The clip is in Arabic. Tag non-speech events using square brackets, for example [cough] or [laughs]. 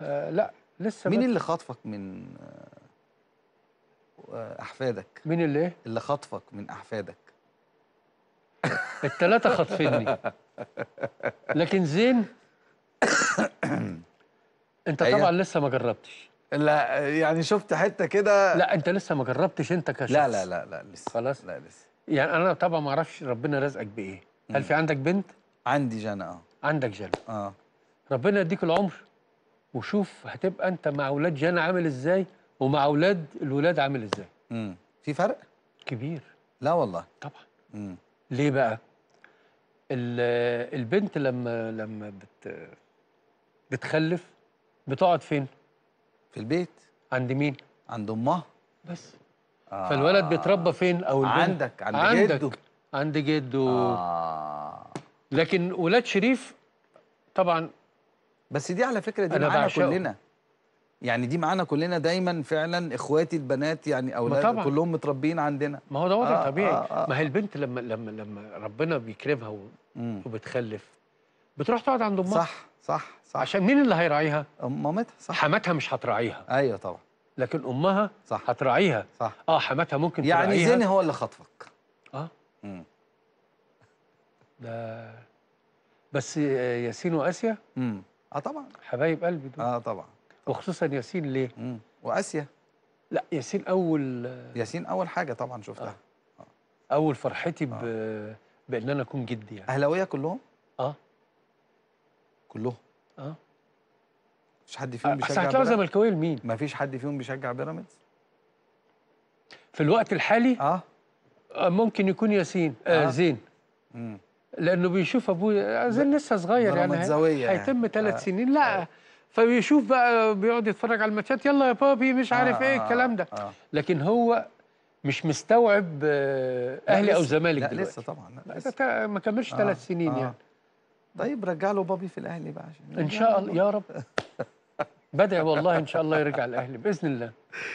فلا لسه مين اللي خاطفك من آه، احفادك مين اللي ايه اللي خاطفك من احفادك التلاتة خاطفيني لكن زين انت أيوه. طبعا لسه ما جربتش لا يعني شفت حته كده لا انت لسه ما جربتش انت كشخص لا لا لا لا لسه خلاص لا لسه يعني انا طبعا ما اعرفش ربنا رزقك بايه هل في عندك بنت عندي جنى اه عندك جنى اه ربنا يديك العمر وشوف هتبقى انت مع اولاد جانا عامل ازاي ومع اولاد الولاد عامل ازاي امم في فرق كبير لا والله طبعا امم ليه بقى البنت لما لما بت بتخلف بتقعد فين في البيت عند مين عند امها بس آه. فالولد بيتربى فين او البنت عندك عند عندك. جده عند جده آه. لكن ولاد شريف طبعا بس دي على فكره دي معانا كلنا يعني دي معانا كلنا دايما فعلا اخواتي البنات يعني اولاد كلهم متربيين عندنا ما هو ده وضع آه،, آه طبيعي آه آه ما هي البنت لما لما لما ربنا بيكرمها وبتخلف بتروح تقعد عند امها صح صح صح عشان مين اللي هيراعيها؟ مامتها صح حماتها مش هتراعيها ايوه طبعا لكن امها صح هتراعيها صح اه حماتها ممكن يعني تراعيها يعني زين هو اللي خطفك اه امم ده بس ياسين واسيا امم اه طبعا حبايب قلبي دول اه طبعا وخصوصا ياسين ليه؟ مم. واسيا لا ياسين اول ياسين اول حاجه طبعا شفتها آه. آه. اول فرحتي آه. ب... بان انا اكون جدي يعني اهلاويه كلهم؟ اه كلهم اه مفيش حد فيهم آه، بيشجع بيراميدز زملكاويه لمين؟ مفيش حد فيهم بيشجع بيراميدز في الوقت الحالي اه, آه، ممكن يكون ياسين آه. آه. زين امم لانه بيشوف ابوه زي لسه صغير يعني هيتم ثلاث آه. سنين لا آه. فبيشوف بقى بيقعد يتفرج على الماتشات يلا يا بابي مش عارف آه. ايه آه، الكلام ده آه. لكن هو مش مستوعب آه، اهلي او زمالك دلوقتي لسه طبعا لا لسه. ما كملش ثلاث آه. سنين يعني. آه. يعني طيب رجع له بابي في الاهلي بقى عشان ان شاء الله يا رب [laughs] بدعي والله ان شاء الله يرجع الاهلي باذن الله